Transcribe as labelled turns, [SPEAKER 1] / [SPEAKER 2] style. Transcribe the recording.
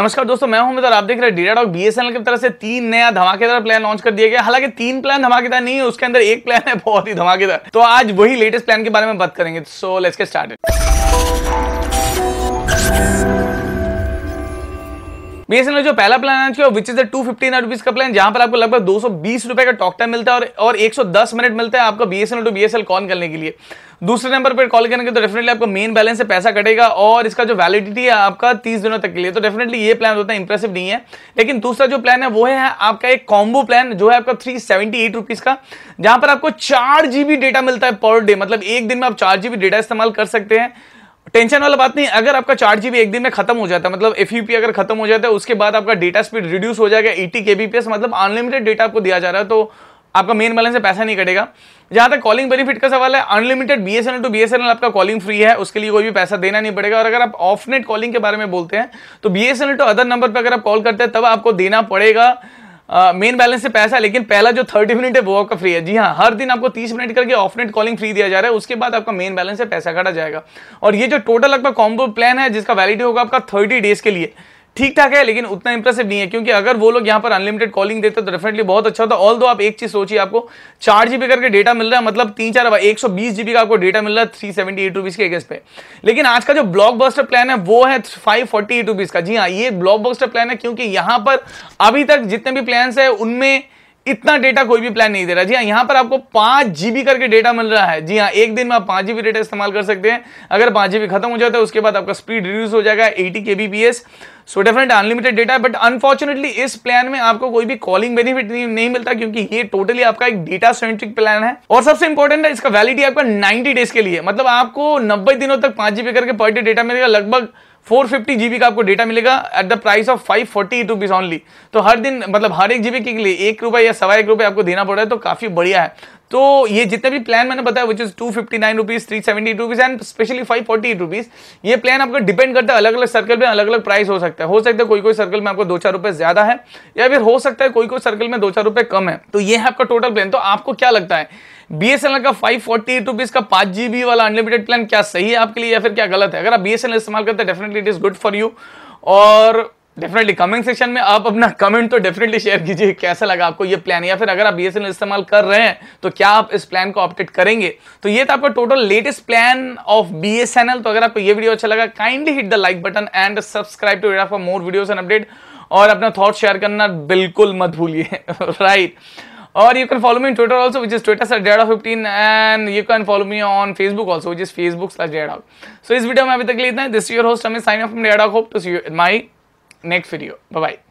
[SPEAKER 1] नमस्कार दोस्तों मैं हूं मित्र आप देख रहे हैं डीरा डॉक बीएसएनएल की तरफ से तीन नया धमाकेदार प्लान लॉन्च कर दिया गया हालांकि तीन प्लान धमाकेदार नहीं है उसके अंदर एक प्लान है बहुत ही धमाकेदार तो आज वही लेटेस्ट प्लान के बारे में बात करेंगे so let's get started BSNL जो पहला प्लान आ चुका which is two fifty rupees का प्लान जहां पर आपको लगभग दो सौ बीस रुपए का टॉकटाइम मिलता है और, और एक सौ दस मिनट मिलता है आपको बीएसएनएल टू बीएसएल कॉल करने के लिए दूसरे नंबर पर कॉल करेंगे तो डेफिनेटली आपको मेन बैलेंस से पैसा कटेगा और इसका जो वैलिडिटी है आपका तीस दिनों तक के लिए तो डेफिनेटली ये प्लान होता है इंप्रेसिव नहीं है लेकिन दूसरा जो प्लान है वो है आपका एक कॉम्बो प्लान जो है आपका थ्री सेवेंटी एट रुपीज का जहां पर आपको चार जीबी डेटा मिलता है पर डे मतलब एक दिन में आप चार जीबी डेटा इस्तेमाल कर सकते हैं टेंशन वाला बात नहीं अगर आपका चार जीबी एक दिन में खत्म हो जाता है मतलब एफ अगर खत्म हो जाता है उसके बाद आपका डेटा स्पीड रिड्यूस हो जाएगा एटी के मतलब अनलिमिटेड डेटा आपको दिया जा रहा है तो आपका मेन बैलेंस से पैसा नहीं कटेगा जहां तक कॉलिंग बेनिफिट का सवाल है unlimited B S N L to B S N L आपका कॉलिंग फ्री है उसके लिए कोई भी पैसा देना नहीं पड़ेगा और अगर आप ऑफ नेट कॉलिंग के बारे में बोलते हैं तो B S N L to other number पर अगर आप कॉल करते हैं तब आपको देना पड़ेगा मेन बैलेंस से पैसा लेकिन पहला जो थर्टी मिनट है वो आपका फ्री है जी हाँ हर दिन आपको तीस मिनट करके ऑफ नेट कॉलिंग फ्री दिया जा रहा है उसके बाद आपका मेन बैलेंस से पैसा काटा जाएगा और ये जो टोटल आपका कॉम्बो प्लान है जिसका वैलिडिटी होगा आपका थर्टी डेज के लिए ठीक ठाक है लेकिन उतना इंप्रेसिव नहीं है क्योंकि अगर वो लोग यहाँ पर अनलिमिटेड कॉलिंग देते तो डेफिनेटली बहुत अच्छा होता ऑल दो आप एक चीज सोचिए आपको चार जीबी करके डेटा मिल रहा है मतलब तीन चार एक सौ बीस जीबी का आपको डेटा मिल रहा है थ्री सेवेंटी एट रुपीज के एगेस्ट पे लेकिन आज का जो ब्लॉक प्लान है वो है फाइव फोर्टी एट का जी हाँ ये ब्लॉक प्लान है क्योंकि यहाँ पर अभी तक जितने भी प्लान है उनमें इतना डेटा कोई भी प्लान नहीं दे रहा जी हाँ यहाँ पर आपको पाँच जीबी करके डेटा मिल रहा है जी हाँ एक दिन में आप पाँच जीबी डेटा इस्तेमाल कर सकते हैं अगर पाँच जीबी खत्म हो जाता है उसके बाद आपका स्पीड रिड्यूस हो जाएगा eighty K B so definite unlimited data but unfortunately इस प्लान में आपको कोई भी कॉलिंग बेनिफिट नहीं मिलता क्योंकि ये टोटली आपका एक डेटा सेंट्रिक प्लान है और सबसे इंपॉर्टेंट है इसका वैलिडिटी आपका 90 डेज के लिए मतलब आपको 90 दिनों तक पांच जीबी करके पर डे डेटा मिलेगा लगभग फोर फिफ्टी जीबी का आपको डेटा मिलेगा at the price of five forty rupees only तो हर दिन मतलब हर एक जीबी के लिए एक रुपए या सवा एक रुपए आपको देना पड़ रहा है तो काफ़ी बढ़िया है तो ये जितने भी प्लान मैंने बताया which is two fifty nine rupees three seventy rupees and specially five forty eight rupees ये प्लान आपका डिपेंड करता है अलग अलग सर्कल में अलग अलग प्राइस हो सकता है हो सकता है कोई कोई सर्कल में आपको दो चार रुपए ज़्यादा है या फिर हो सकता है कोई कोई सर्कल में दो चार रुपए कम है तो ये है आपका टोटल प्लान तो आपको क्या लगता है बी एस एन एल का फाइव फोर्टी एट रुपीज का पांच जी बी वाला अनलिमिटेड प्लान क्या सही है आपके लिए या फिर क्या गलत है अगर आप बी एस एन एल इस्तेमाल करते हैं definitely it is good for you और डेफिनेटली कमेंट सेक्शन में आप अपना कमेंट तो डेफिनेटली शेयर कीजिए कैसा लगा आपको ये प्लान या फिर अगर आप बी इस्तेमाल कर रहे हैं तो क्या आप इस प्लान को अपडेट करेंगे तो ये था आपका total latest plan of B तो अगर आपको ये वीडियो अच्छा लगा kindly hit the like button and subscribe to for more videos and update और अपना थॉट शेयर करना बिल्कुल मत भूलिए राइट right. और you can follow me Twitter also which is Twitter sir dead off fifteen and you can follow me on Facebook also which is Facebook sir dead off so इस video में अभी तक लेते हैं this your host हमें sign off dead off hope to see my next video by